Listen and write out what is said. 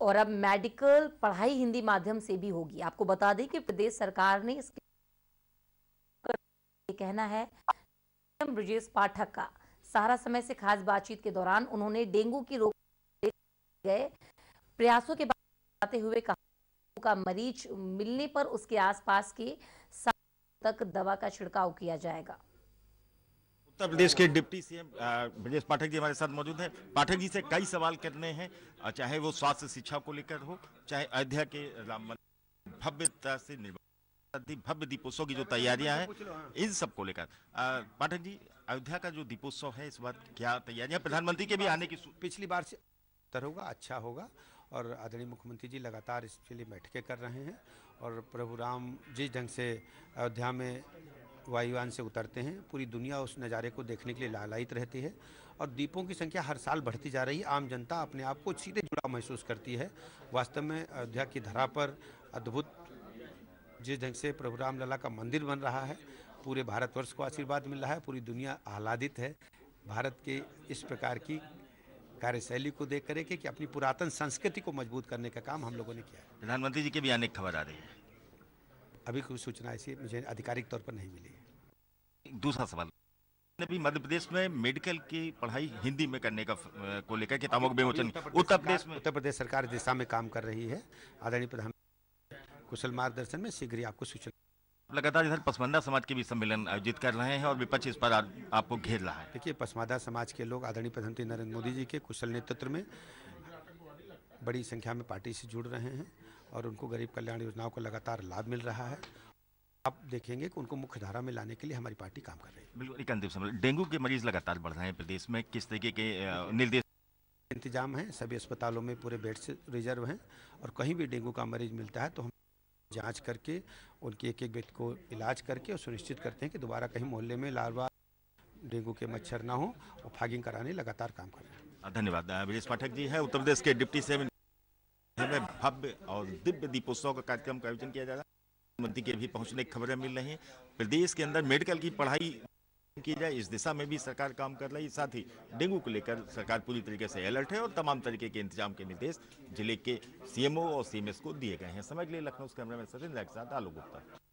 और अब मेडिकल पढ़ाई हिंदी माध्यम से भी होगी आपको बता दें कि प्रदेश सरकार ने इसके कहना है ब्रजेश पाठक का सारा समय से खास बातचीत के दौरान उन्होंने डेंगू की रोक गए प्रयासों के बारे हुए कहा का मरीज मिलने पर उसके आसपास के तक दवा का छिड़काव किया जाएगा उत्तर प्रदेश के डिप्टी सीएम ब्रजेश पाठक जी हमारे साथ मौजूद हैं पाठक जी से कई सवाल करने हैं चाहे वो स्वास्थ्य शिक्षा को लेकर हो चाहे अयोध्या के राम मंदिर भव्यता से भव्य दीपोत्सव की जो तैयारियां हैं इन सब को लेकर पाठक जी अयोध्या का जो दीपोत्सव है इस बार क्या तैयारियां प्रधानमंत्री के भी आने की पिछली बार से बेहतर होगा अच्छा होगा और आदरणीय मुख्यमंत्री जी लगातार इसके लिए बैठकें कर रहे हैं और प्रभु राम जिस ढंग से अयोध्या में वायुवान से उतरते हैं पूरी दुनिया उस नज़ारे को देखने के लिए लालायित रहती है और दीपों की संख्या हर साल बढ़ती जा रही है आम जनता अपने आप को सीधे जुड़ा महसूस करती है वास्तव में अयोध्या की धरा पर अद्भुत जिस ढंग से प्रभु राम लला का मंदिर बन रहा है पूरे भारतवर्ष को आशीर्वाद मिल रहा है पूरी दुनिया आह्लादित है भारत के इस प्रकार की कार्यशैली को देख करके कि अपनी पुरातन संस्कृति को मजबूत करने का काम हम लोगों ने किया है प्रधानमंत्री जी के भी अनेक खबर आ रही है अभी कोई सूचना ऐसी मुझे आधिकारिक तौर पर नहीं मिली है दूसरा सवाल अभी मध्य प्रदेश में मेडिकल की पढ़ाई हिंदी में करने का को लेकर किताबों का विमोचन उत्तर प्रदेश में उत्तर प्रदेश सरकार दिशा में काम कर रही है आदरणीय प्रधान कुशल मार्गदर्शन में शीघ्र ही आपको सूचना लगातार इधर पसमानदा समाज के भी सम्मेलन आयोजित कर रहे हैं और विपक्ष इस पर आपको घेर रहा है देखिए पसमांदा समाज के लोग आदरणीय प्रधानमंत्री नरेंद्र मोदी जी के कुशल नेतृत्व में बड़ी संख्या में पार्टी से जुड़ रहे हैं और उनको गरीब कल्याण योजनाओं का लगातार लाभ मिल रहा है आप देखेंगे कि उनको मुख्यधारा में लाने के लिए हमारी पार्टी काम कर रही है बिल्कुल अंतिम समय डेंगू के मरीज लगातार बढ़ रहे हैं प्रदेश में किस तरीके के निर्देश इंतजाम है सभी अस्पतालों में पूरे बेड्स रिजर्व हैं और कहीं भी डेंगू का मरीज मिलता है तो हम जांच करके उनके एक एक व्यक्ति को इलाज करके और सुनिश्चित करते हैं कि दोबारा कहीं मोहल्ले में लारवा डेंगू के मच्छर ना हो और फागिंग कराने लगातार काम कर रहे हैं धन्यवाद पाठक जी है उत्तर प्रदेश के डिप्टी सेवन में भव्य और दिव्य दीपोत्सव का कार्यक्रम का आयोजन किया जा रहा है मुख्यमंत्री के भी पहुंचने की खबरें मिल रही हैं प्रदेश के अंदर मेडिकल की पढ़ाई की जाए इस दिशा में भी सरकार काम कर रही है साथ ही डेंगू को लेकर सरकार पूरी तरीके से अलर्ट है और तमाम तरीके के इंतजाम के निर्देश जिले के सीएमओ और सीएमएस को दिए गए हैं समझ लिए लखनऊ कैमरा मैन सचिन के साथ आलोक गुप्ता